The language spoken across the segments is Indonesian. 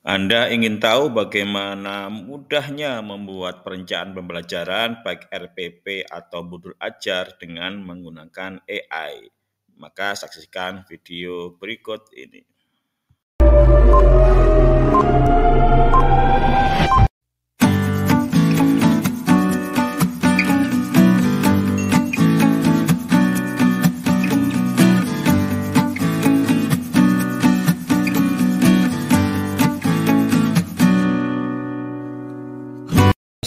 Anda ingin tahu bagaimana mudahnya membuat perencanaan pembelajaran baik RPP atau modul ajar dengan menggunakan AI? Maka saksikan video berikut ini.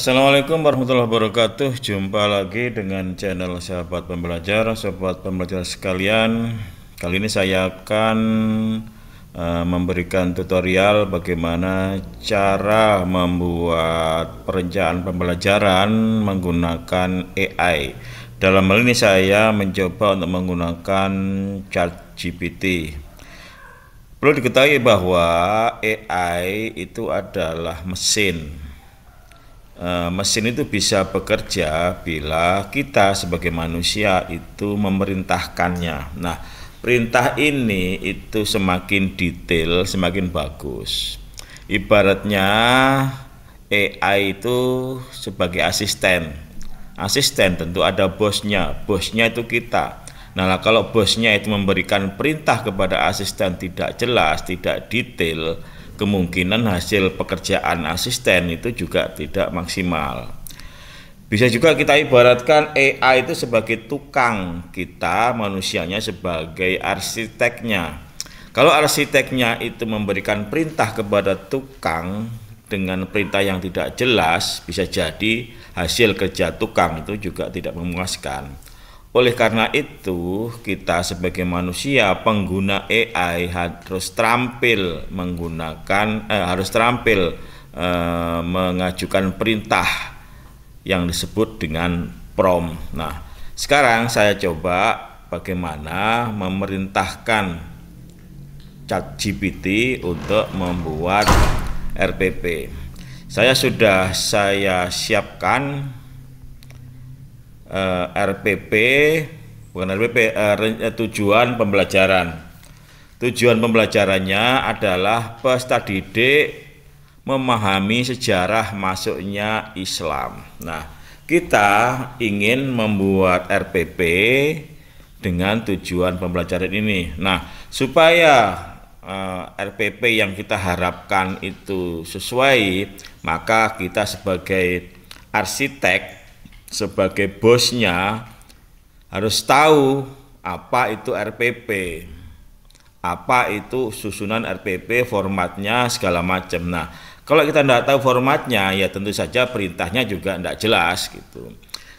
Assalamualaikum warahmatullahi wabarakatuh Jumpa lagi dengan channel Sahabat Pembelajar Sahabat Pembelajar sekalian Kali ini saya akan uh, memberikan tutorial bagaimana cara membuat perencanaan pembelajaran menggunakan AI Dalam hal ini saya mencoba untuk menggunakan chat GPT Perlu diketahui bahwa AI itu adalah mesin Eh, mesin itu bisa bekerja bila kita sebagai manusia itu memerintahkannya. Nah, perintah ini itu semakin detail, semakin bagus. Ibaratnya AI itu sebagai asisten. Asisten tentu ada bosnya, bosnya itu kita. Nah, kalau bosnya itu memberikan perintah kepada asisten tidak jelas, tidak detail, kemungkinan hasil pekerjaan asisten itu juga tidak maksimal. Bisa juga kita ibaratkan AI itu sebagai tukang, kita manusianya sebagai arsiteknya. Kalau arsiteknya itu memberikan perintah kepada tukang dengan perintah yang tidak jelas, bisa jadi hasil kerja tukang itu juga tidak memuaskan. Oleh karena itu, kita sebagai manusia pengguna AI harus terampil menggunakan eh, harus terampil eh, mengajukan perintah yang disebut dengan prom. Nah, sekarang saya coba bagaimana memerintahkan ChatGPT untuk membuat RPP. Saya sudah saya siapkan uh, eh, RPP bukan RPP uh, eh, eh, tujuan pembelajaran. Tujuan pembelajarannya adalah peserta didik memahami sejarah masuknya Islam. Nah, kita ingin membuat RPP dengan tujuan pembelajaran ini. Nah, supaya uh, RPP yang kita harapkan itu sesuai, maka kita sebagai arsitek sebagai bosnya harus tahu apa itu RPP, apa itu susunan RPP, formatnya segala macam. Nah, kalau kita tidak tahu formatnya, ya tentu saja perintahnya juga tidak jelas gitu.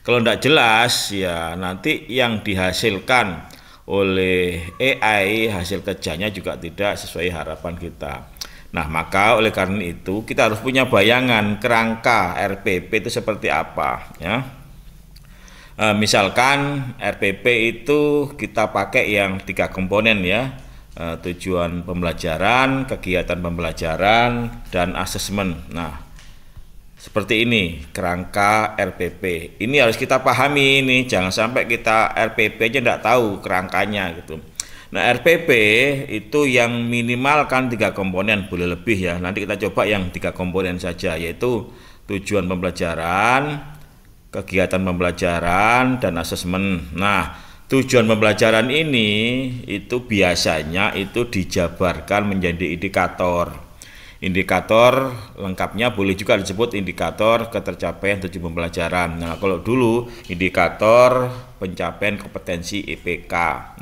Kalau tidak jelas, ya nanti yang dihasilkan oleh AI hasil kerjanya juga tidak sesuai harapan kita. Nah, maka oleh karena itu kita harus punya bayangan kerangka RPP itu seperti apa, ya. Eh, misalkan RPP itu kita pakai yang tiga komponen ya eh, tujuan pembelajaran kegiatan pembelajaran dan asesmen nah seperti ini kerangka RPP ini harus kita pahami ini jangan sampai kita RPP aja tidak tahu kerangkanya gitu Nah RPP itu yang minimal kan tiga komponen boleh lebih ya. Nanti kita coba yang tiga komponen saja yaitu tujuan pembelajaran, kegiatan pembelajaran dan asesmen. Nah, tujuan pembelajaran ini itu biasanya itu dijabarkan menjadi indikator. Indikator lengkapnya boleh juga disebut indikator ketercapaian tujuan pembelajaran. Nah, kalau dulu indikator pencapaian kompetensi IPK.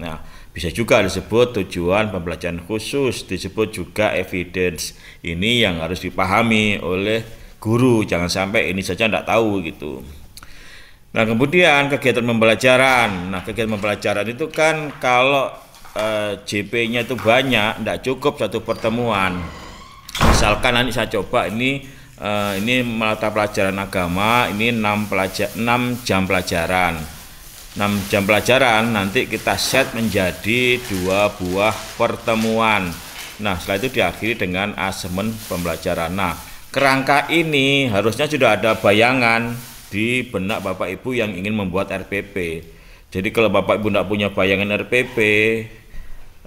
Nah, bisa juga disebut tujuan pembelajaran khusus, disebut juga evidence. Ini yang harus dipahami oleh guru, jangan sampai ini saja tidak tahu gitu. Nah kemudian kegiatan pembelajaran, nah kegiatan pembelajaran itu kan kalau eh, JP-nya itu banyak, tidak cukup satu pertemuan. Misalkan nanti saya coba ini eh, ini mata pelajaran agama, ini 6 pelajar 6 jam pelajaran. 6 jam pelajaran nanti kita set menjadi dua buah pertemuan. Nah, setelah itu diakhiri dengan asesmen pembelajaran. Nah, kerangka ini harusnya sudah ada bayangan di benak Bapak Ibu yang ingin membuat RPP. Jadi kalau Bapak Ibu tidak punya bayangan RPP,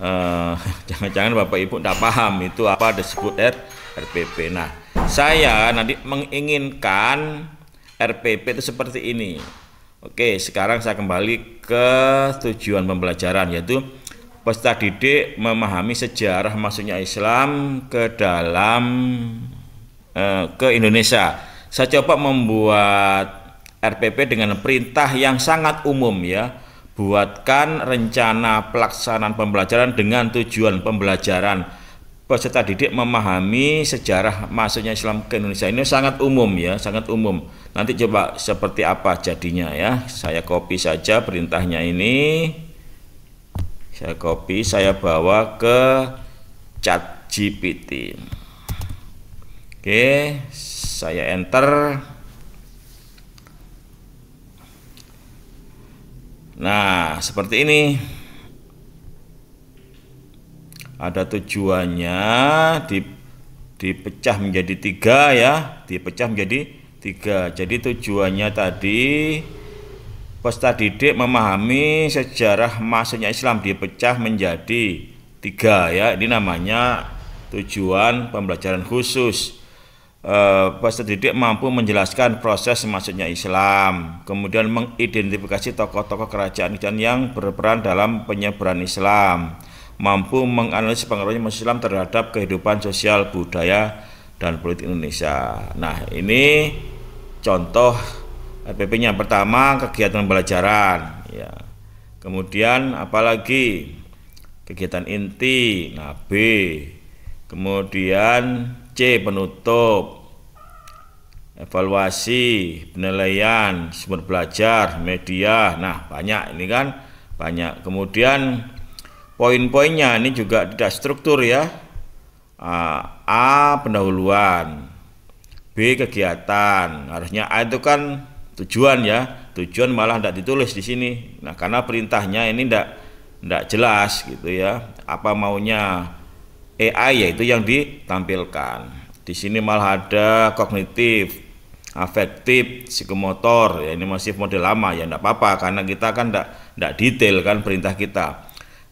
eh, jangan-jangan eh, Bapak Ibu tidak paham itu apa disebut R, RPP. Nah, saya nanti menginginkan RPP itu seperti ini. Oke, sekarang saya kembali ke tujuan pembelajaran yaitu peserta didik memahami sejarah masuknya Islam ke dalam eh, ke Indonesia saya coba membuat RPP dengan perintah yang sangat umum ya. Buatkan rencana pelaksanaan pembelajaran dengan tujuan pembelajaran peserta didik memahami sejarah masuknya Islam ke Indonesia ini sangat umum ya, sangat umum. Nanti coba seperti apa jadinya ya. Saya copy saja perintahnya ini. Saya copy, saya bawa ke chat GPT. Oke, saya enter nah seperti ini ada tujuannya di dipecah menjadi tiga ya dipecah menjadi tiga jadi tujuannya tadi peserta didik memahami sejarah masanya Islam dipecah menjadi tiga ya ini namanya tujuan pembelajaran khusus Uh, eh, peserta didik mampu menjelaskan proses masuknya Islam, kemudian mengidentifikasi tokoh-tokoh kerajaan dan yang berperan dalam penyebaran Islam, mampu menganalisis pengaruhnya Islam terhadap kehidupan sosial, budaya, dan politik Indonesia. Nah, ini contoh RPP-nya pertama kegiatan pembelajaran, ya. Kemudian apalagi kegiatan inti, nah B. Kemudian C. Penutup Evaluasi, penilaian, sumber belajar, media Nah banyak ini kan banyak Kemudian poin-poinnya ini juga tidak struktur ya A. Pendahuluan B. Kegiatan Harusnya A itu kan tujuan ya tujuan malah tidak ditulis di sini nah karena perintahnya ini tidak tidak jelas gitu ya apa maunya AI yaitu yang ditampilkan. Di sini malah ada kognitif, afektif, psikomotor. Ya ini masih model lama ya enggak apa-apa karena kita kan tidak enggak detail kan perintah kita.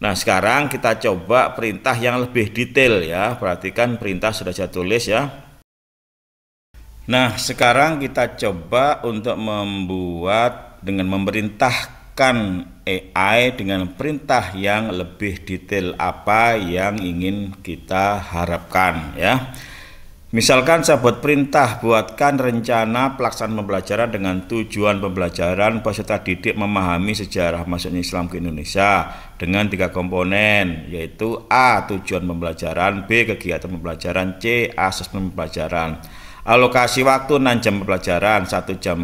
Nah, sekarang kita coba perintah yang lebih detail ya. Perhatikan perintah sudah saya tulis ya. Nah, sekarang kita coba untuk membuat dengan memerintah menggunakan AI dengan perintah yang lebih detail apa yang ingin kita harapkan ya. Misalkan saya buat perintah buatkan rencana pelaksanaan pembelajaran dengan tujuan pembelajaran peserta didik memahami sejarah masuknya Islam ke Indonesia dengan tiga komponen yaitu A. Tujuan pembelajaran B. Kegiatan pembelajaran C. Asesmen pembelajaran Alokasi waktu 6 jam pembelajaran, 1 jam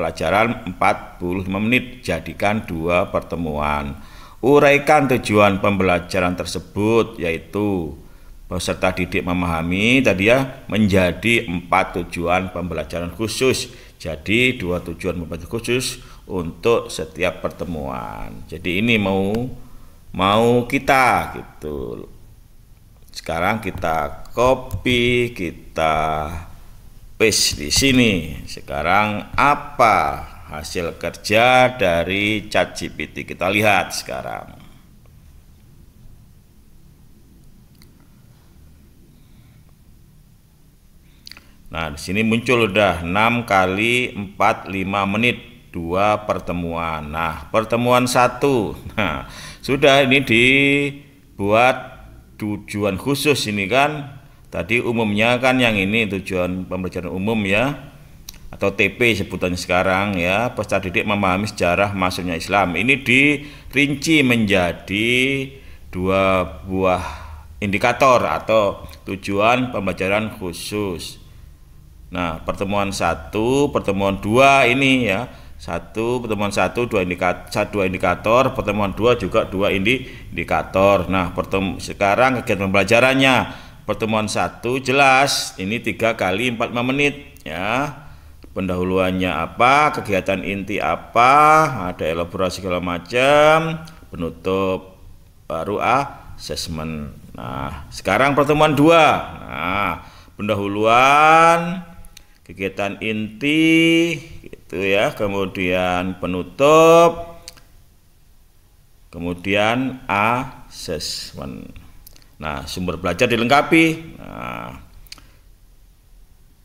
Pelajaran 45 menit jadikan dua pertemuan. Uraikan tujuan pembelajaran tersebut yaitu peserta didik memahami tadi ya menjadi empat tujuan pembelajaran khusus. Jadi dua tujuan pembelajaran khusus untuk setiap pertemuan. Jadi ini mau mau kita gitu. Sekarang kita copy, kita wis di sini. Sekarang apa hasil kerja dari ChatGPT? Kita lihat sekarang. Nah, di sini muncul udah 6 kali 4 5 menit dua pertemuan. Nah, pertemuan satu. Nah, sudah ini dibuat tujuan khusus ini kan Tadi umumnya kan yang ini tujuan pembelajaran umum ya atau TP sebutannya sekarang ya peserta didik memahami sejarah masuknya Islam ini dirinci menjadi dua buah indikator atau tujuan pembelajaran khusus nah pertemuan satu pertemuan dua ini ya satu pertemuan satu dua indikator dua indikator pertemuan dua juga dua indikator nah pertemuan sekarang kegiatan pembelajarannya pertemuan satu jelas ini tiga kali 45 menit ya pendahuluannya apa kegiatan inti apa ada elaborasi segala macam penutup baru ah, assessment nah sekarang pertemuan dua nah pendahuluan kegiatan inti itu ya kemudian penutup kemudian assessment Nah, sumber belajar dilengkapi.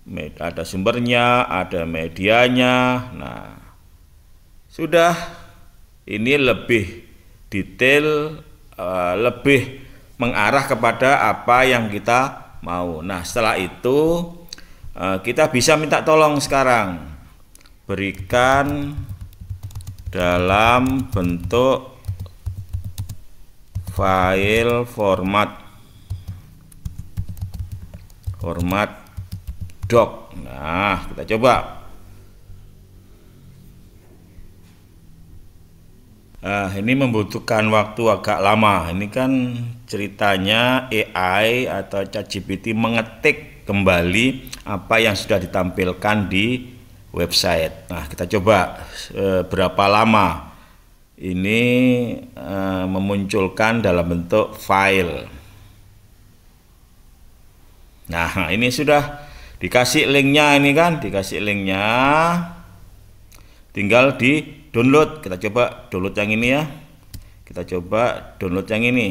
Nah, ada sumbernya, ada medianya. Nah, sudah ini lebih detail, eh, lebih mengarah kepada apa yang kita mau. Nah, setelah itu eh, kita bisa minta tolong sekarang. Berikan dalam bentuk file format format dok. Nah, kita coba. Nah, ini membutuhkan waktu agak lama. Ini kan ceritanya AI atau ChatGPT mengetik kembali apa yang sudah ditampilkan di website. Nah, kita coba eh, berapa lama ini eh, memunculkan dalam bentuk file. Nah, ini sudah dikasih linknya ini kan, dikasih linknya. Tinggal di download. Kita coba download yang ini ya. Kita coba download yang ini.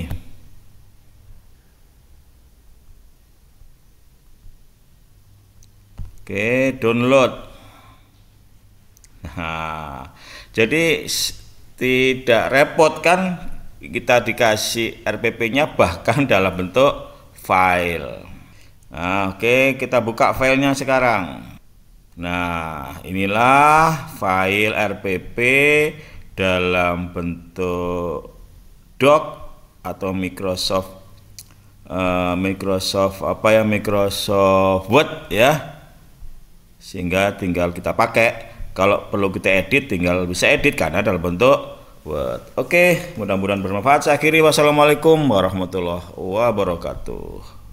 Oke, download. Nah, jadi tidak repot kan kita dikasih RPP-nya bahkan dalam bentuk file. Nah, oke, kita buka filenya sekarang. Nah, inilah file RPP dalam bentuk doc atau Microsoft uh, Microsoft apa ya Microsoft Word ya. Sehingga tinggal kita pakai. Kalau perlu kita edit tinggal bisa edit karena dalam bentuk Word. Oke, mudah-mudahan bermanfaat. Saya akhiri wassalamualaikum warahmatullahi wabarakatuh.